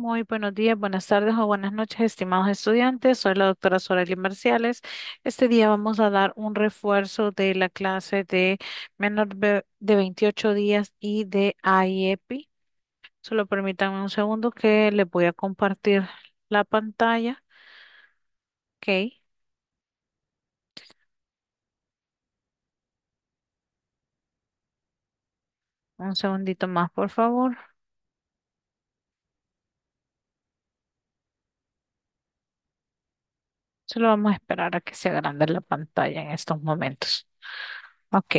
Muy buenos días, buenas tardes o buenas noches, estimados estudiantes. Soy la doctora Soraya Marciales. Este día vamos a dar un refuerzo de la clase de menor de 28 días y de AIEPI. E Solo permítanme un segundo que les voy a compartir la pantalla. Ok. Un segundito más, por favor. Solo vamos a esperar a que se agrande la pantalla en estos momentos. Ok.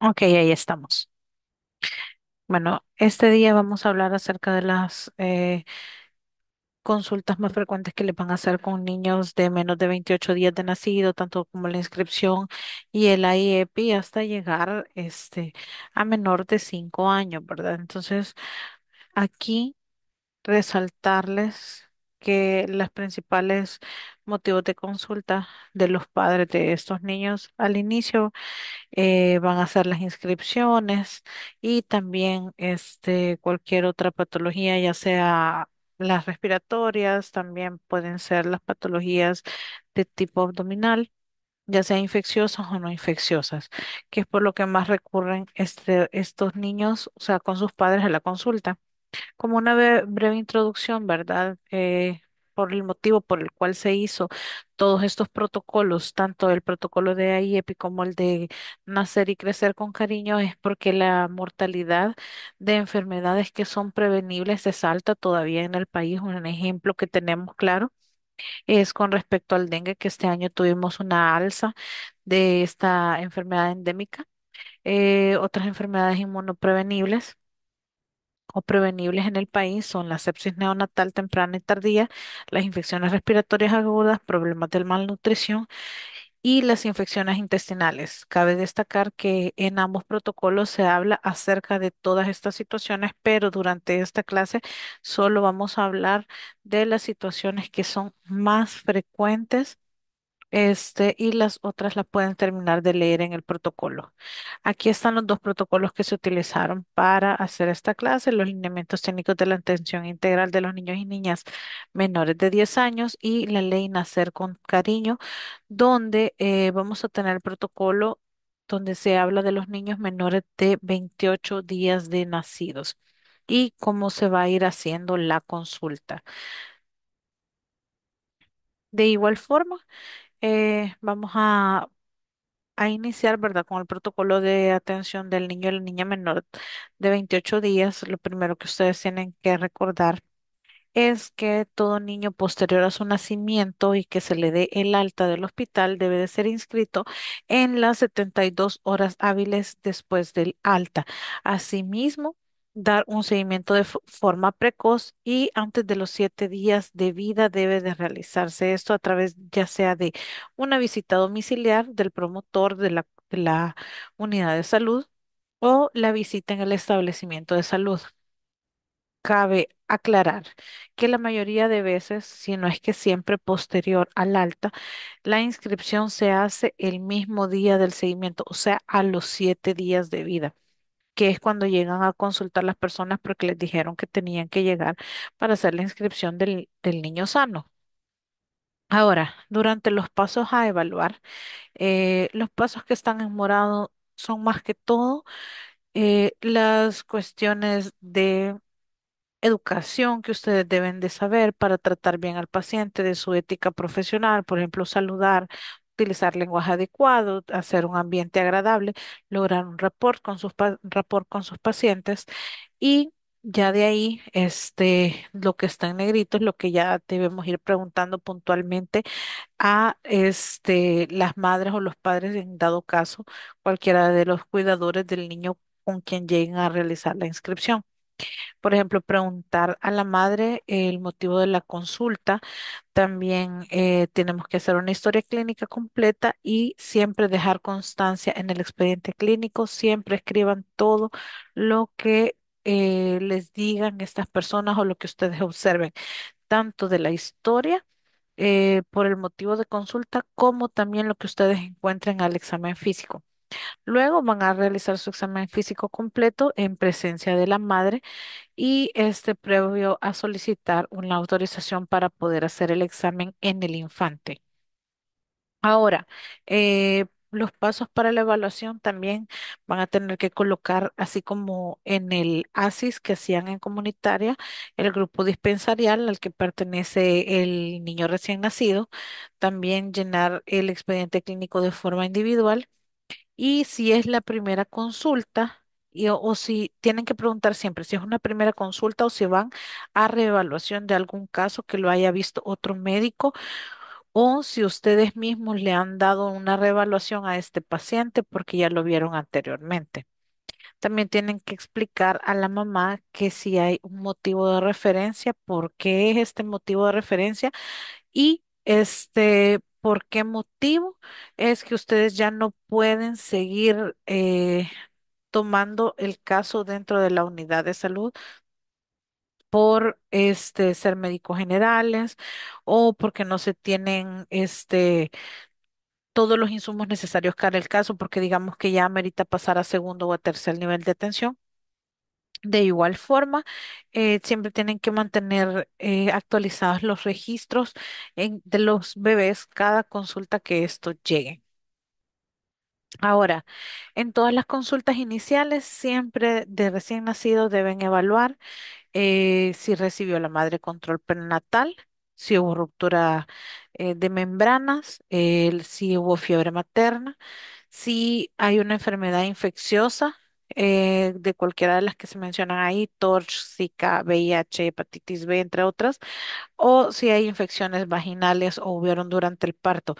Ok, ahí estamos. Bueno, este día vamos a hablar acerca de las eh, consultas más frecuentes que le van a hacer con niños de menos de 28 días de nacido, tanto como la inscripción y el IEP hasta llegar este, a menor de 5 años, ¿verdad? Entonces, Aquí resaltarles que los principales motivos de consulta de los padres de estos niños al inicio eh, van a ser las inscripciones y también este, cualquier otra patología, ya sea las respiratorias, también pueden ser las patologías de tipo abdominal ya sea infecciosas o no infecciosas, que es por lo que más recurren este, estos niños, o sea, con sus padres a la consulta. Como una breve introducción, ¿verdad? Eh, por el motivo por el cual se hizo todos estos protocolos, tanto el protocolo de AIEPI e como el de Nacer y Crecer con Cariño, es porque la mortalidad de enfermedades que son prevenibles es alta todavía en el país. Un ejemplo que tenemos claro es con respecto al dengue, que este año tuvimos una alza de esta enfermedad endémica, eh, otras enfermedades inmunoprevenibles o prevenibles en el país son la sepsis neonatal temprana y tardía, las infecciones respiratorias agudas, problemas de malnutrición y las infecciones intestinales. Cabe destacar que en ambos protocolos se habla acerca de todas estas situaciones, pero durante esta clase solo vamos a hablar de las situaciones que son más frecuentes este, y las otras las pueden terminar de leer en el protocolo. Aquí están los dos protocolos que se utilizaron para hacer esta clase, los lineamientos técnicos de la atención integral de los niños y niñas menores de 10 años y la ley Nacer con Cariño, donde eh, vamos a tener el protocolo donde se habla de los niños menores de 28 días de nacidos y cómo se va a ir haciendo la consulta. De igual forma, eh, vamos a, a iniciar, ¿verdad? Con el protocolo de atención del niño y la niña menor de 28 días. Lo primero que ustedes tienen que recordar es que todo niño posterior a su nacimiento y que se le dé el alta del hospital debe de ser inscrito en las 72 horas hábiles después del alta. Asimismo, dar un seguimiento de forma precoz y antes de los siete días de vida debe de realizarse esto a través ya sea de una visita domiciliar del promotor de la, de la unidad de salud o la visita en el establecimiento de salud. Cabe aclarar que la mayoría de veces, si no es que siempre posterior al alta, la inscripción se hace el mismo día del seguimiento, o sea, a los siete días de vida que es cuando llegan a consultar las personas porque les dijeron que tenían que llegar para hacer la inscripción del, niño sano. Ahora, durante los pasos a evaluar, eh, los pasos que están en morado son más que todo eh, las cuestiones de educación que ustedes deben de saber para tratar bien al paciente, de su ética profesional, por ejemplo, saludar, utilizar lenguaje adecuado, hacer un ambiente agradable, lograr un rapport con sus, rapport con sus pacientes y ya de ahí, este, lo que está en negrito es lo que ya debemos ir preguntando puntualmente a este, las madres o los padres, en dado caso, cualquiera de los cuidadores del niño con quien lleguen a realizar la inscripción. Por ejemplo, preguntar a la madre el motivo de la consulta. También eh, tenemos que hacer una historia clínica completa y siempre dejar constancia en el expediente clínico. Siempre escriban todo lo que eh, les digan estas personas o lo que ustedes observen, tanto de la historia eh, por el motivo de consulta como también lo que ustedes encuentren al examen físico. Luego van a realizar su examen físico completo en presencia de la madre y este previo a solicitar una autorización para poder hacer el examen en el infante. Ahora, eh, los pasos para la evaluación también van a tener que colocar, así como en el ASIS que hacían en comunitaria, el grupo dispensarial al que pertenece el niño recién nacido, también llenar el expediente clínico de forma individual y si es la primera consulta, o si tienen que preguntar siempre si es una primera consulta o si van a reevaluación de algún caso que lo haya visto otro médico o si ustedes mismos le han dado una reevaluación a este paciente porque ya lo vieron anteriormente. También tienen que explicar a la mamá que si hay un motivo de referencia, por qué es este motivo de referencia y este, por qué motivo es que ustedes ya no pueden seguir eh, tomando el caso dentro de la unidad de salud por este, ser médicos generales o porque no se tienen este, todos los insumos necesarios para el caso, porque digamos que ya merita pasar a segundo o a tercer nivel de atención. De igual forma, eh, siempre tienen que mantener eh, actualizados los registros de los bebés cada consulta que esto llegue. Ahora, en todas las consultas iniciales, siempre de recién nacido deben evaluar eh, si recibió la madre control prenatal, si hubo ruptura de membranas, si hubo fiebre materna, si hay una enfermedad infecciosa eh, de cualquiera de las que se mencionan ahí, TORCH, Zika, VIH, hepatitis B, entre otras, o si hay infecciones vaginales o hubieron durante el parto.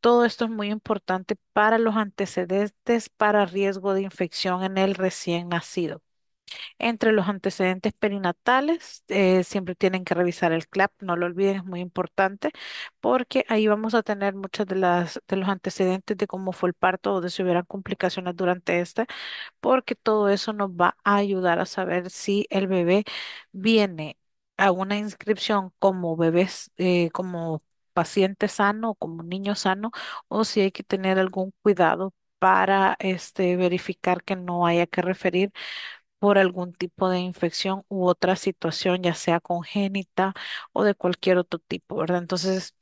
Todo esto es muy importante para los antecedentes para riesgo de infección en el recién nacido. Entre los antecedentes perinatales, eh, siempre tienen que revisar el CLAP, no lo olviden, es muy importante, porque ahí vamos a tener muchos de, las, de los antecedentes de cómo fue el parto o de si hubieran complicaciones durante este, porque todo eso nos va a ayudar a saber si el bebé viene a una inscripción como bebés, eh, como paciente sano o como niño sano, o si hay que tener algún cuidado para este, verificar que no haya que referir por algún tipo de infección u otra situación, ya sea congénita o de cualquier otro tipo, ¿verdad? Entonces,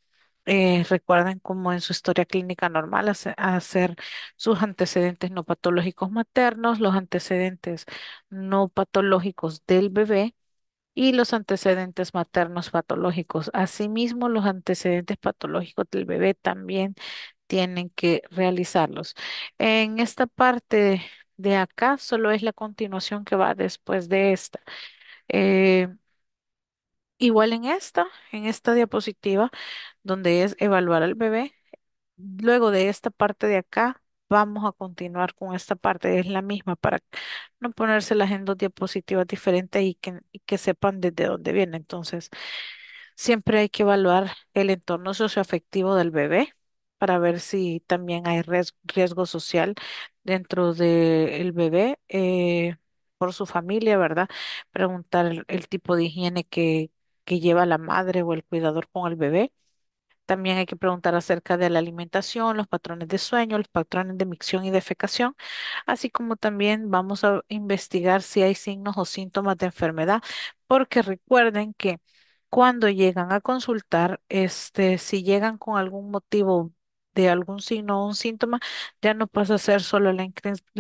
eh, recuerden como en su historia clínica normal hacer sus antecedentes no patológicos maternos, los antecedentes no patológicos del bebé y los antecedentes maternos patológicos. Asimismo, los antecedentes patológicos del bebé también tienen que realizarlos. En esta parte de acá solo es la continuación que va después de esta. Eh, igual en esta, en esta diapositiva, donde es evaluar al bebé, luego de esta parte de acá, vamos a continuar con esta parte, es la misma para no ponérselas en dos diapositivas diferentes y que, y que sepan desde dónde viene. Entonces, siempre hay que evaluar el entorno socioafectivo del bebé para ver si también hay riesgo social dentro del bebé eh, por su familia, ¿verdad? Preguntar el, tipo de higiene que, que lleva la madre o el cuidador con el bebé. También hay que preguntar acerca de la alimentación, los patrones de sueño, los patrones de micción y defecación, así como también vamos a investigar si hay signos o síntomas de enfermedad, porque recuerden que cuando llegan a consultar, este, si llegan con algún motivo de algún signo o un síntoma, ya no pasa a ser solo la,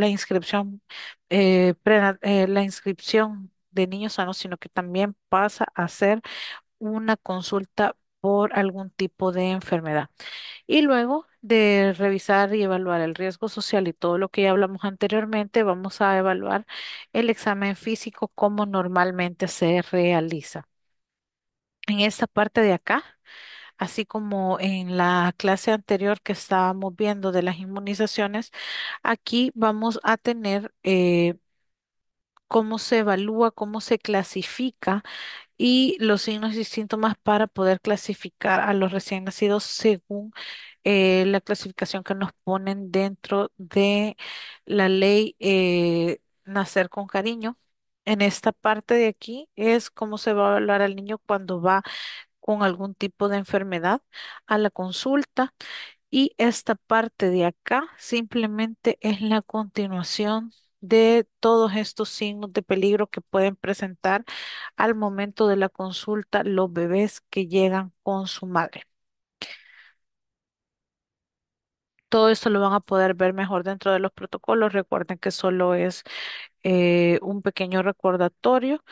inscripción, eh, eh, la inscripción de niños sanos, sino que también pasa a ser una consulta por algún tipo de enfermedad. Y luego de revisar y evaluar el riesgo social y todo lo que ya hablamos anteriormente, vamos a evaluar el examen físico como normalmente se realiza. En esta parte de acá así como en la clase anterior que estábamos viendo de las inmunizaciones, aquí vamos a tener eh, cómo se evalúa, cómo se clasifica y los signos y síntomas para poder clasificar a los recién nacidos según eh, la clasificación que nos ponen dentro de la ley eh, Nacer con Cariño. En esta parte de aquí es cómo se va a evaluar al niño cuando va con algún tipo de enfermedad a la consulta y esta parte de acá simplemente es la continuación de todos estos signos de peligro que pueden presentar al momento de la consulta los bebés que llegan con su madre. Todo esto lo van a poder ver mejor dentro de los protocolos. Recuerden que solo es eh, un pequeño recordatorio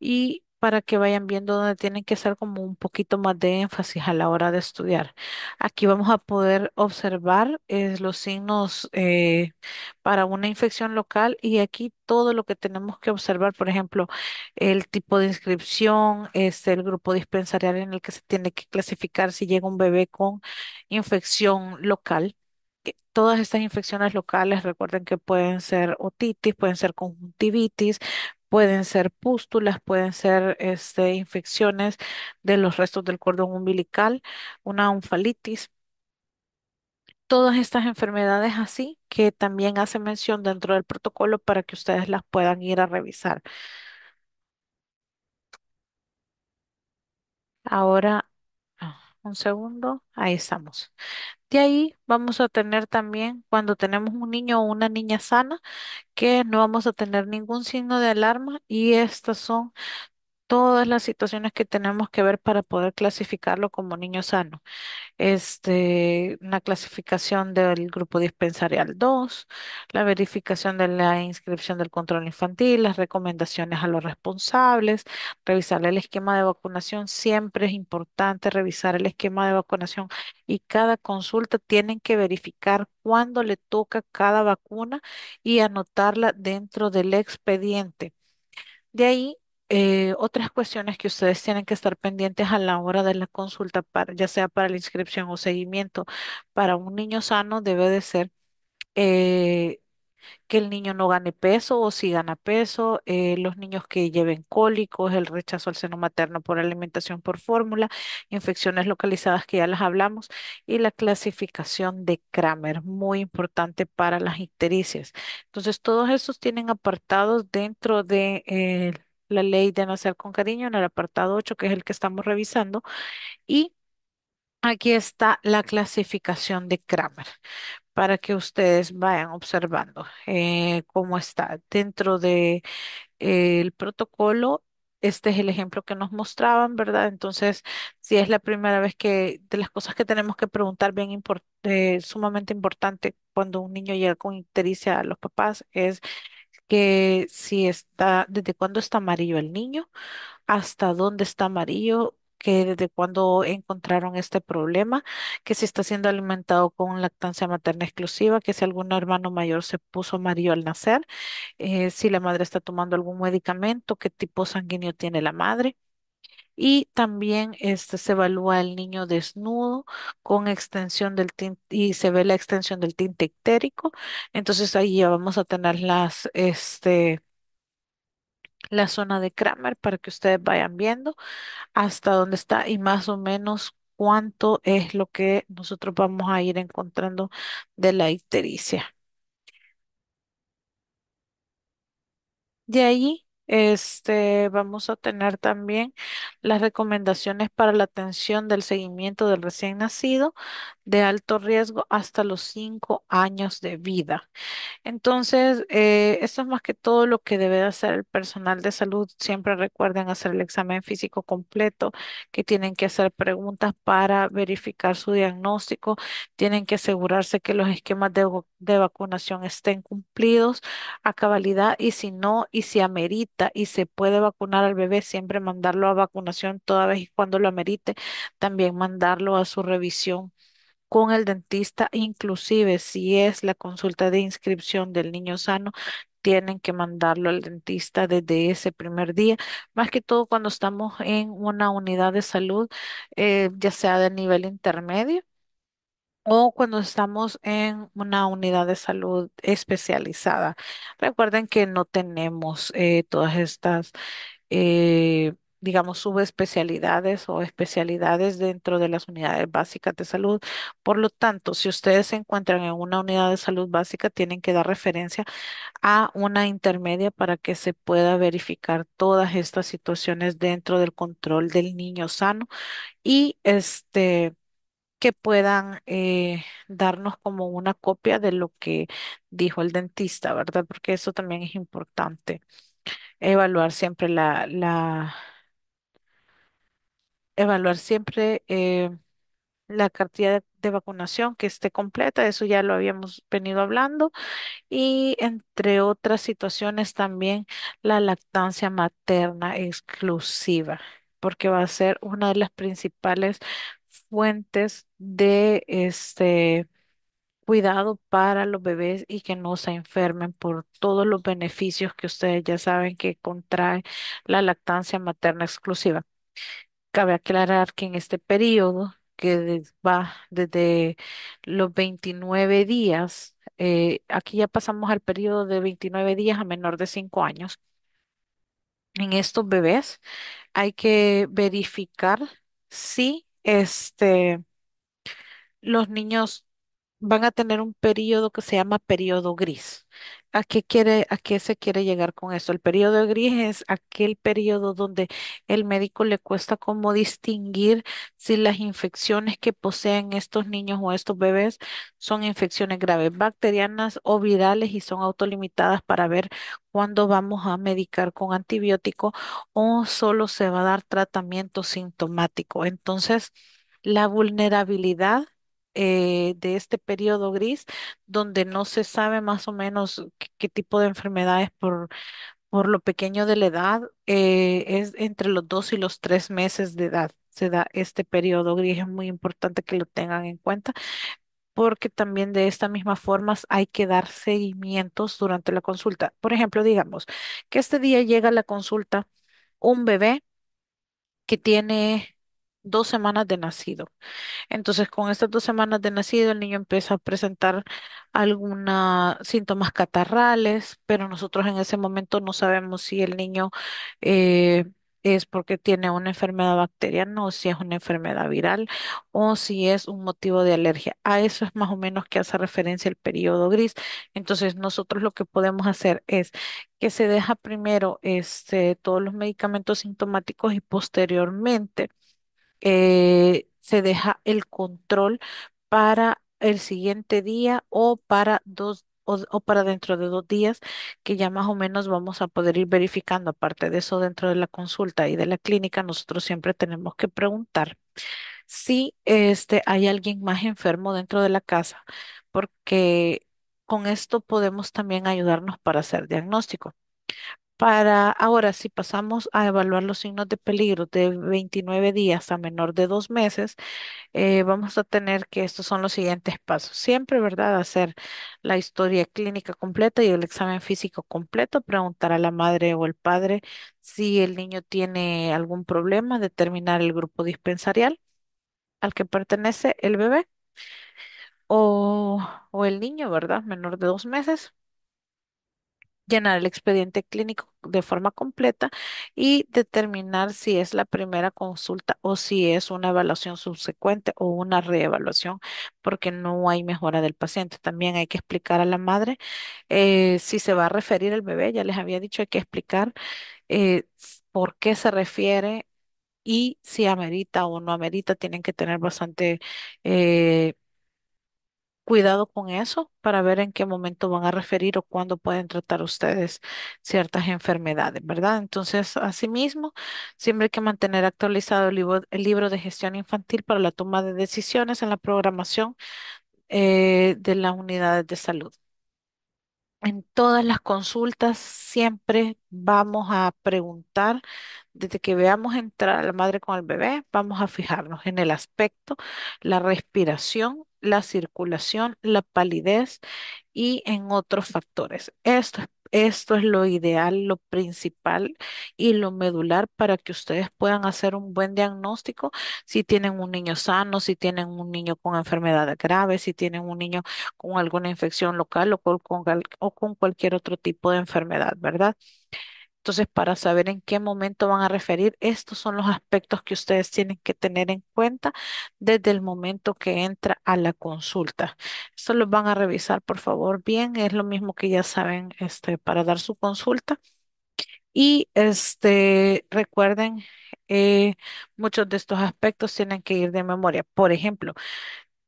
y para que vayan viendo donde tienen que hacer como un poquito más de énfasis a la hora de estudiar. Aquí vamos a poder observar eh, los signos eh, para una infección local y aquí todo lo que tenemos que observar, por ejemplo, el tipo de inscripción, es este, el grupo dispensarial en el que se tiene que clasificar si llega un bebé con infección local todas estas infecciones locales, recuerden que pueden ser otitis, pueden ser conjuntivitis, pueden ser pústulas, pueden ser este, infecciones de los restos del cordón umbilical, una onfalitis. Todas estas enfermedades así que también hace mención dentro del protocolo para que ustedes las puedan ir a revisar. Ahora, ah, un segundo, ahí estamos. De ahí vamos a tener también, cuando tenemos un niño o una niña sana, que no vamos a tener ningún signo de alarma y estas son todas las situaciones que tenemos que ver para poder clasificarlo como niño sano. Este, una clasificación del grupo dispensarial 2, la verificación de la inscripción del control infantil, las recomendaciones a los responsables, revisar el esquema de vacunación. Siempre es importante revisar el esquema de vacunación y cada consulta tienen que verificar cuándo le toca cada vacuna y anotarla dentro del expediente. De ahí eh, otras cuestiones que ustedes tienen que estar pendientes a la hora de la consulta, ya sea para la inscripción o seguimiento. Para un niño sano debe de ser eh, que el niño no gane peso o si gana peso, eh, los niños que lleven cólicos, el rechazo al seno materno por alimentación por fórmula, infecciones localizadas que ya las hablamos y la clasificación de Kramer, muy importante para las ictericias. Entonces, todos esos tienen apartados dentro de la ley de nacer con cariño en el apartado 8, que es el que estamos revisando. Y aquí está la clasificación de Kramer para que ustedes vayan observando eh, cómo está dentro de, eh, el protocolo. Este es el ejemplo que nos mostraban, ¿verdad? Entonces, si es la primera vez que de las cosas que tenemos que preguntar bien import eh, sumamente importante cuando un niño llega con ictericia a los papás es que si está, desde cuándo está amarillo el niño, hasta dónde está amarillo, que desde cuándo encontraron este problema, que si está siendo alimentado con lactancia materna exclusiva, que si algún hermano mayor se puso amarillo al nacer, eh, si la madre está tomando algún medicamento, qué tipo sanguíneo tiene la madre. Y también este, se evalúa el niño desnudo con extensión del tinte y se ve la extensión del tinte ictérico. Entonces ahí ya vamos a tener las, este, la zona de Kramer para que ustedes vayan viendo hasta dónde está y más o menos cuánto es lo que nosotros vamos a ir encontrando de la ictericia. De ahí este, vamos a tener también las recomendaciones para la atención del seguimiento del recién nacido de alto riesgo hasta los cinco años de vida. Entonces, eh, eso esto es más que todo lo que debe hacer el personal de salud. Siempre recuerden hacer el examen físico completo, que tienen que hacer preguntas para verificar su diagnóstico, tienen que asegurarse que los esquemas de de vacunación estén cumplidos a cabalidad y si no, y si amerita y se puede vacunar al bebé, siempre mandarlo a vacunación toda vez y cuando lo amerite, también mandarlo a su revisión con el dentista, inclusive si es la consulta de inscripción del niño sano, tienen que mandarlo al dentista desde ese primer día, más que todo cuando estamos en una unidad de salud, eh, ya sea de nivel intermedio o cuando estamos en una unidad de salud especializada. Recuerden que no tenemos eh, todas estas, eh, digamos, subespecialidades o especialidades dentro de las unidades básicas de salud. Por lo tanto, si ustedes se encuentran en una unidad de salud básica, tienen que dar referencia a una intermedia para que se pueda verificar todas estas situaciones dentro del control del niño sano y este que puedan eh, darnos como una copia de lo que dijo el dentista, ¿verdad? Porque eso también es importante, evaluar siempre la, la, evaluar siempre eh, la cartilla de vacunación que esté completa, eso ya lo habíamos venido hablando, y entre otras situaciones también la lactancia materna exclusiva, porque va a ser una de las principales fuentes de este cuidado para los bebés y que no se enfermen por todos los beneficios que ustedes ya saben que contrae la lactancia materna exclusiva. Cabe aclarar que en este periodo, que va desde los 29 días, eh, aquí ya pasamos al periodo de 29 días a menor de 5 años. En estos bebés hay que verificar si este, los niños van a tener un periodo que se llama periodo gris. ¿A qué quiere, a qué se quiere llegar con eso? El periodo gris es aquel periodo donde el médico le cuesta como distinguir si las infecciones que poseen estos niños o estos bebés son infecciones graves, bacterianas o virales y son autolimitadas para ver cuándo vamos a medicar con antibiótico o solo se va a dar tratamiento sintomático. Entonces, la vulnerabilidad eh, de este periodo gris donde no se sabe más o menos qué, tipo de enfermedades por, por lo pequeño de la edad, eh, es entre los dos y los tres meses de edad se da este periodo gris. Es muy importante que lo tengan en cuenta porque también de esta misma forma hay que dar seguimientos durante la consulta. Por ejemplo, digamos que este día llega a la consulta un bebé que tiene dos semanas de nacido. Entonces, con estas dos semanas de nacido, el niño empieza a presentar algunos síntomas catarrales, pero nosotros en ese momento no sabemos si el niño eh, es porque tiene una enfermedad bacteriana o si es una enfermedad viral o si es un motivo de alergia. A eso es más o menos que hace referencia el periodo gris. Entonces, nosotros lo que podemos hacer es que se deja primero este, todos los medicamentos sintomáticos y posteriormente eh, se deja el control para el siguiente día o para dos o, para dentro de dos días, que ya más o menos vamos a poder ir verificando. Aparte de eso, dentro de la consulta y de la clínica, nosotros siempre tenemos que preguntar si este, hay alguien más enfermo dentro de la casa, porque con esto podemos también ayudarnos para hacer diagnóstico. Para ahora, si pasamos a evaluar los signos de peligro de 29 días a menor de dos meses, eh, vamos a tener que estos son los siguientes pasos. Siempre, ¿verdad? Hacer la historia clínica completa y el examen físico completo, preguntar a la madre o el padre si el niño tiene algún problema, determinar el grupo dispensarial al que pertenece el bebé o el niño, ¿verdad? Menor de dos meses llenar el expediente clínico de forma completa y determinar si es la primera consulta o si es una evaluación subsecuente o una reevaluación porque no hay mejora del paciente. También hay que explicar a la madre eh, si se va a referir el bebé, ya les había dicho, hay que explicar eh, por qué se refiere y si amerita o no amerita, tienen que tener bastante... Eh, cuidado con eso para ver en qué momento van a referir o cuándo pueden tratar ustedes ciertas enfermedades, ¿verdad? Entonces, asimismo, siempre hay que mantener actualizado el libro, de gestión infantil para la toma de decisiones en la programación eh, de las unidades de salud. En todas las consultas siempre vamos a preguntar desde que veamos entrar a la madre con el bebé, vamos a fijarnos en el aspecto, la respiración, la circulación, la palidez y en otros factores. Esto es esto es lo ideal, lo principal y lo medular para que ustedes puedan hacer un buen diagnóstico si tienen un niño sano, si tienen un niño con enfermedad grave, si tienen un niño con alguna infección local o con cualquier otro tipo de enfermedad, ¿verdad? Entonces, para saber en qué momento van a referir, estos son los aspectos que ustedes tienen que tener en cuenta desde el momento que entra a la consulta. Esto lo van a revisar, por favor, bien. Es lo mismo que ya saben este, para dar su consulta. Y este, recuerden, eh, muchos de estos aspectos tienen que ir de memoria. Por ejemplo,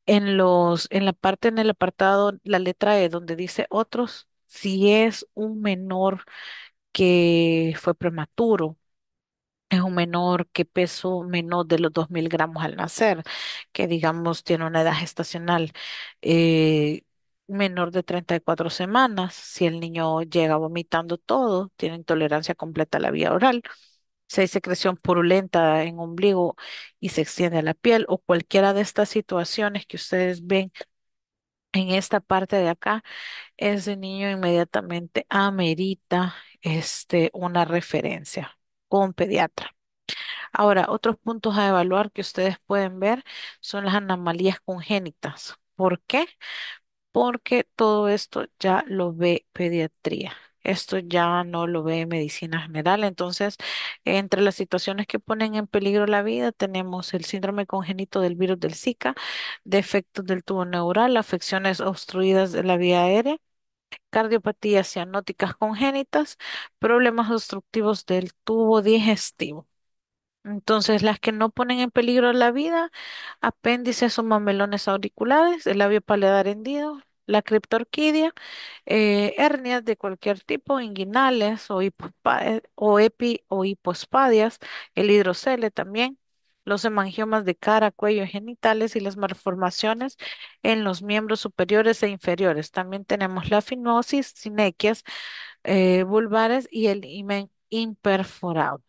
en los, en la parte, en el apartado, la letra E, donde dice otros, si es un menor que fue prematuro. Es un menor que peso menor de los 2.000 gramos al nacer, que digamos tiene una edad gestacional eh, menor de 34 semanas. Si el niño llega vomitando todo, tiene intolerancia completa a la vía oral. Si hay secreción purulenta en ombligo y se extiende a la piel o cualquiera de estas situaciones que ustedes ven en esta parte de acá, ese niño inmediatamente amerita este, una referencia con pediatra. Ahora, otros puntos a evaluar que ustedes pueden ver son las anomalías congénitas. ¿Por qué? Porque todo esto ya lo ve pediatría. Esto ya no lo ve medicina general. Entonces, entre las situaciones que ponen en peligro la vida, tenemos el síndrome congénito del virus del Zika, defectos del tubo neural, afecciones obstruidas de la vía aérea, cardiopatías cianóticas congénitas, problemas obstructivos del tubo digestivo. Entonces, las que no ponen en peligro la vida, apéndices o mamelones auriculares, el labio paladar hendido, la criptorquidia, eh, hernias de cualquier tipo, inguinales o, eh, o epi o hipospadias, el hidrocele también, los hemangiomas de cara, cuello, genitales y las malformaciones en los miembros superiores e inferiores. También tenemos la fimosis, sinequias eh, vulvares y el himen imperforado.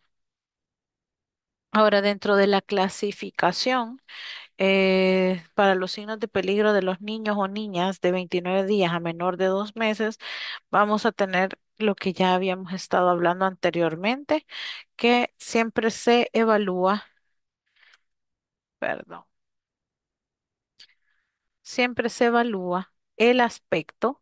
Ahora, dentro de la clasificación eh, para los signos de peligro de los niños o niñas de 29 días a menor de dos meses, vamos a tener lo que ya habíamos estado hablando anteriormente, que siempre se evalúa Siempre se evalúa el aspecto,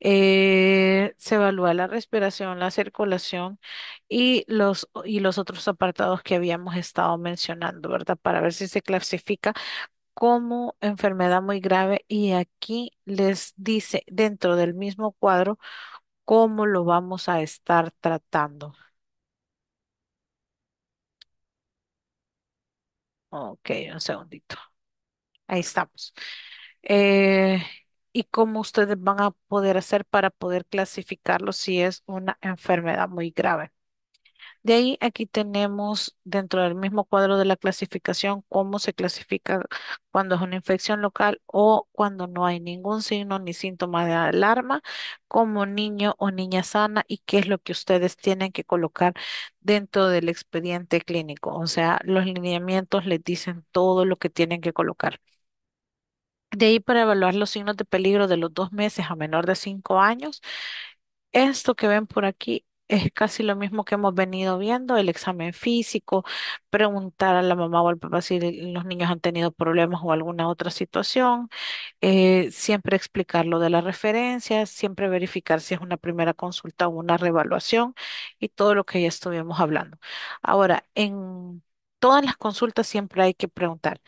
eh, se evalúa la respiración, la circulación y los, y los otros apartados que habíamos estado mencionando, ¿verdad? Para ver si se clasifica como enfermedad muy grave y aquí les dice dentro del mismo cuadro cómo lo vamos a estar tratando. Ok, un segundito. Ahí estamos. Eh, ¿y cómo ustedes van a poder hacer para poder clasificarlo si es una enfermedad muy grave? De ahí aquí tenemos dentro del mismo cuadro de la clasificación cómo se clasifica cuando es una infección local o cuando no hay ningún signo ni síntoma de alarma como niño o niña sana y qué es lo que ustedes tienen que colocar dentro del expediente clínico. O sea, los lineamientos les dicen todo lo que tienen que colocar. De ahí para evaluar los signos de peligro de los dos meses a menor de cinco años, esto que ven por aquí es casi lo mismo que hemos venido viendo, el examen físico, preguntar a la mamá o al papá si los niños han tenido problemas o alguna otra situación, eh, siempre explicar lo de las referencias, siempre verificar si es una primera consulta o una reevaluación y todo lo que ya estuvimos hablando. Ahora, en todas las consultas siempre hay que preguntar,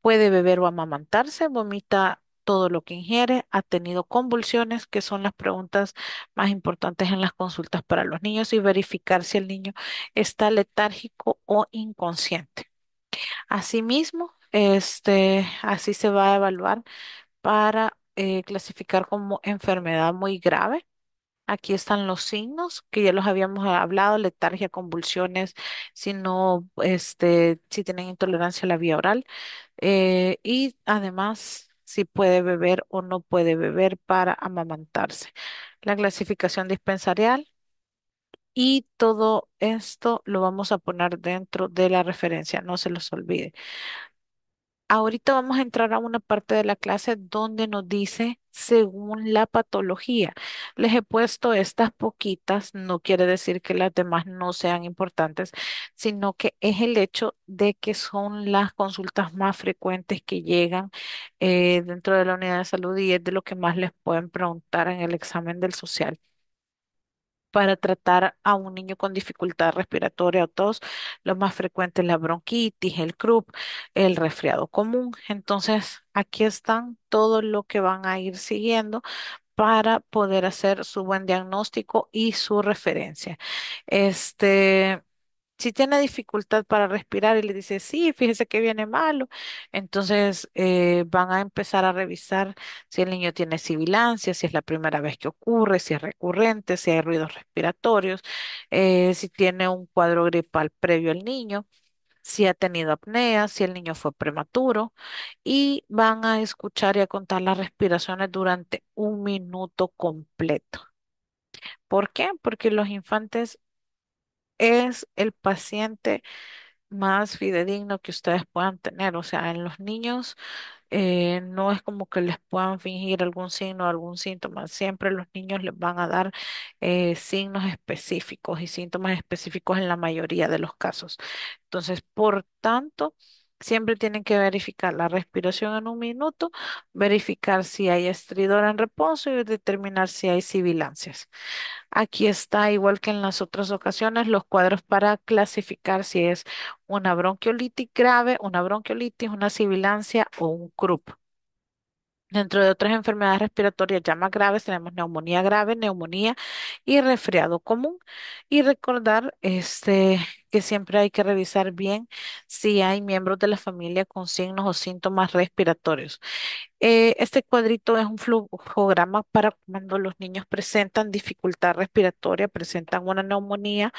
¿puede beber o amamantarse? ¿Vomita? todo lo que ingiere, ha tenido convulsiones, que son las preguntas más importantes en las consultas para los niños y verificar si el niño está letárgico o inconsciente. Asimismo, este, así se va a evaluar para eh, clasificar como enfermedad muy grave. Aquí están los signos que ya los habíamos hablado, letargia, convulsiones, si no, este, si tienen intolerancia a la vía oral. Eh, y además si puede beber o no puede beber para amamantarse. La clasificación dispensarial y todo esto lo vamos a poner dentro de la referencia, no se los olvide. Ahorita vamos a entrar a una parte de la clase donde nos dice según la patología. Les he puesto estas poquitas, no quiere decir que las demás no sean importantes, sino que es el hecho de que son las consultas más frecuentes que llegan eh, dentro de la unidad de salud y es de lo que más les pueden preguntar en el examen del social para tratar a un niño con dificultad respiratoria o tos. Lo más frecuente es la bronquitis, el croup, el resfriado común. Entonces, aquí están todo lo que van a ir siguiendo para poder hacer su buen diagnóstico y su referencia. Este, si tiene dificultad para respirar y le dice, sí, fíjese que viene malo, entonces eh, van a empezar a revisar si el niño tiene sibilancia, si es la primera vez que ocurre, si es recurrente, si hay ruidos respiratorios, eh, si tiene un cuadro gripal previo al niño si ha tenido apnea, si el niño fue prematuro, y van a escuchar y a contar las respiraciones durante un minuto completo. ¿Por qué? Porque los infantes es el paciente más fidedigno que ustedes puedan tener. O sea, en los niños eh, no es como que les puedan fingir algún signo, algún síntoma. Siempre los niños les van a dar eh, signos específicos y síntomas específicos en la mayoría de los casos. Entonces, por tanto... Siempre tienen que verificar la respiración en un minuto, verificar si hay estridor en reposo y determinar si hay sibilancias. Aquí está, igual que en las otras ocasiones, los cuadros para clasificar si es una bronquiolitis grave, una bronquiolitis, una sibilancia o un CRUP. Dentro de otras enfermedades respiratorias ya más graves, tenemos neumonía grave, neumonía y resfriado común. Y recordar este, que siempre hay que revisar bien si hay miembros de la familia con signos o síntomas respiratorios. Eh, este cuadrito es un flujograma para cuando los niños presentan dificultad respiratoria, presentan una neumonía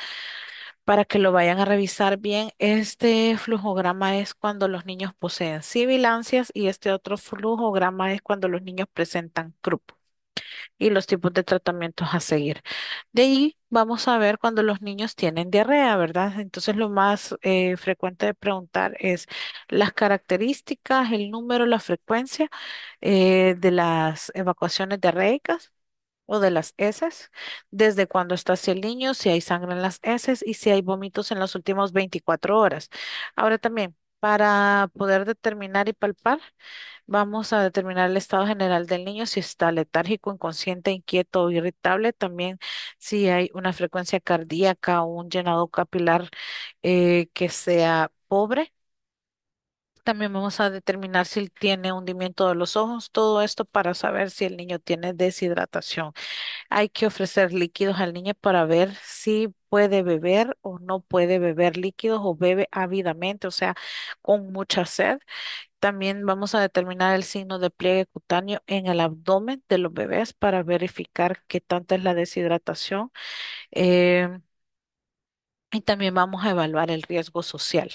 para que lo vayan a revisar bien. Este flujograma es cuando los niños poseen sibilancias y este otro flujograma es cuando los niños presentan CRUP y los tipos de tratamientos a seguir. De ahí vamos a ver cuando los niños tienen diarrea, ¿verdad? Entonces lo más eh, frecuente de preguntar es las características, el número, la frecuencia eh, de las evacuaciones diarreicas o de las heces, desde cuando está el niño, si hay sangre en las heces y si hay vómitos en las últimas 24 horas. Ahora también, para poder determinar y palpar, vamos a determinar el estado general del niño, si está letárgico, inconsciente, inquieto o irritable, también si hay una frecuencia cardíaca o un llenado capilar eh, que sea pobre también vamos a determinar si tiene hundimiento de los ojos, todo esto para saber si el niño tiene deshidratación. Hay que ofrecer líquidos al niño para ver si puede beber o no puede beber líquidos o bebe ávidamente, o sea, con mucha sed. También vamos a determinar el signo de pliegue cutáneo en el abdomen de los bebés para verificar qué tanta es la deshidratación. Eh, y también vamos a evaluar el riesgo social.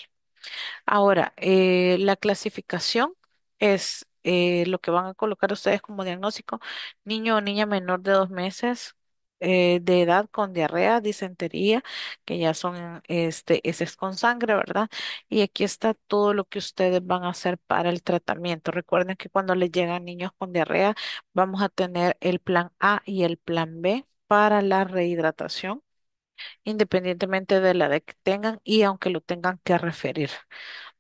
Ahora, eh, la clasificación es eh, lo que van a colocar ustedes como diagnóstico, niño o niña menor de dos meses eh, de edad con diarrea, disentería, que ya son este, es con sangre, ¿verdad? Y aquí está todo lo que ustedes van a hacer para el tratamiento. Recuerden que cuando les llegan niños con diarrea, vamos a tener el plan A y el plan B para la rehidratación independientemente de la edad que tengan y aunque lo tengan que referir.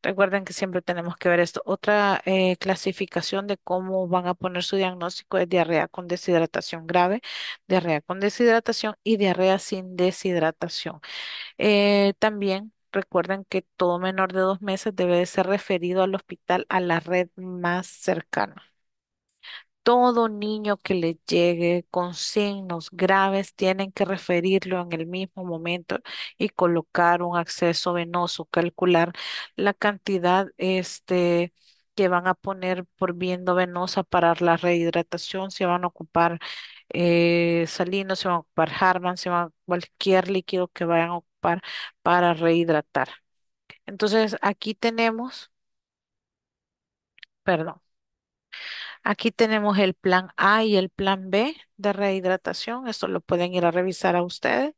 Recuerden que siempre tenemos que ver esto. Otra eh, clasificación de cómo van a poner su diagnóstico es diarrea con deshidratación grave, diarrea con deshidratación y diarrea sin deshidratación. Eh, también recuerden que todo menor de dos meses debe de ser referido al hospital a la red más cercana todo niño que le llegue con signos graves tienen que referirlo en el mismo momento y colocar un acceso venoso, calcular la cantidad este, que van a poner por viendo venosa para la rehidratación, si van a ocupar eh, salino, si van a ocupar Harman, si van a cualquier líquido que vayan a ocupar para rehidratar. Entonces aquí tenemos, perdón. Aquí tenemos el plan A y el plan B de rehidratación. Esto lo pueden ir a revisar a ustedes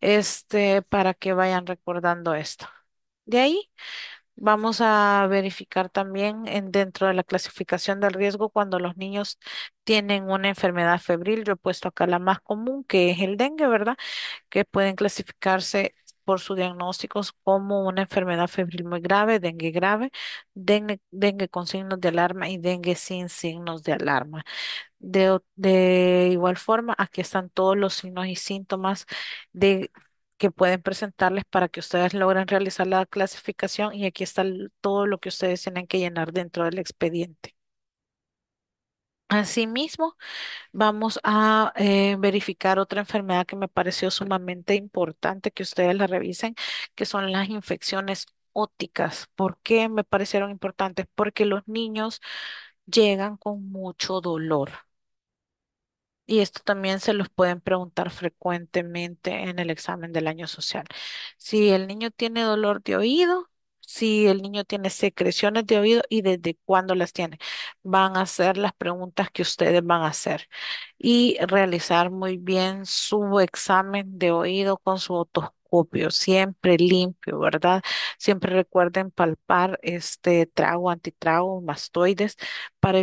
este, para que vayan recordando esto. De ahí vamos a verificar también en, dentro de la clasificación del riesgo cuando los niños tienen una enfermedad febril. Yo he puesto acá la más común, que es el dengue, ¿verdad? Que pueden clasificarse por sus diagnósticos como una enfermedad febril muy grave, dengue grave, dengue, dengue con signos de alarma y dengue sin signos de alarma. De, de igual forma, aquí están todos los signos y síntomas de que pueden presentarles para que ustedes logren realizar la clasificación y aquí está todo lo que ustedes tienen que llenar dentro del expediente. Asimismo, vamos a eh, verificar otra enfermedad que me pareció sumamente importante que ustedes la revisen, que son las infecciones ópticas. ¿Por qué me parecieron importantes? Porque los niños llegan con mucho dolor. Y esto también se los pueden preguntar frecuentemente en el examen del año social. Si el niño tiene dolor de oído, si el niño tiene secreciones de oído y desde cuándo las tiene. Van a hacer las preguntas que ustedes van a hacer y realizar muy bien su examen de oído con su otoscopio, siempre limpio, ¿verdad? Siempre recuerden palpar este trago, antitrago, mastoides para,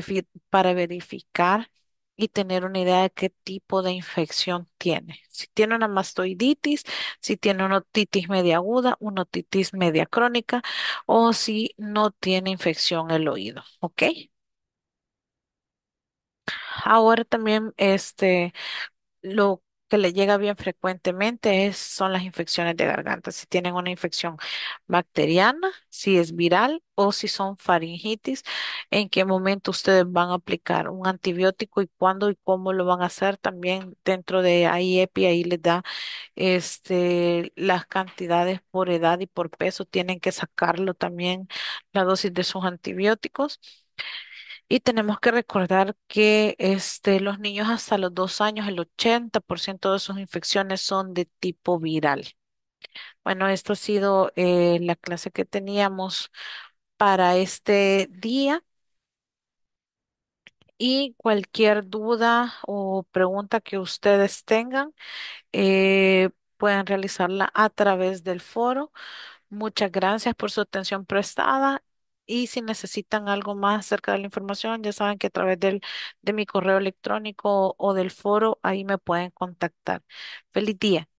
para verificar y tener una idea de qué tipo de infección tiene. Si tiene una mastoiditis, si tiene una otitis media aguda, una otitis media crónica o si no tiene infección el oído, ¿ok? Ahora también este lo que le llega bien frecuentemente es, son las infecciones de garganta. Si tienen una infección bacteriana, si es viral o si son faringitis, en qué momento ustedes van a aplicar un antibiótico y cuándo y cómo lo van a hacer. También dentro de IEPI ahí les da este, las cantidades por edad y por peso. Tienen que sacarlo también la dosis de sus antibióticos. Y tenemos que recordar que este, los niños hasta los dos años, el 80% de sus infecciones son de tipo viral. Bueno, esto ha sido eh, la clase que teníamos para este día. Y cualquier duda o pregunta que ustedes tengan, eh, pueden realizarla a través del foro. Muchas gracias por su atención prestada y si necesitan algo más acerca de la información, ya saben que a través del, de mi correo electrónico o del foro, ahí me pueden contactar. Feliz día.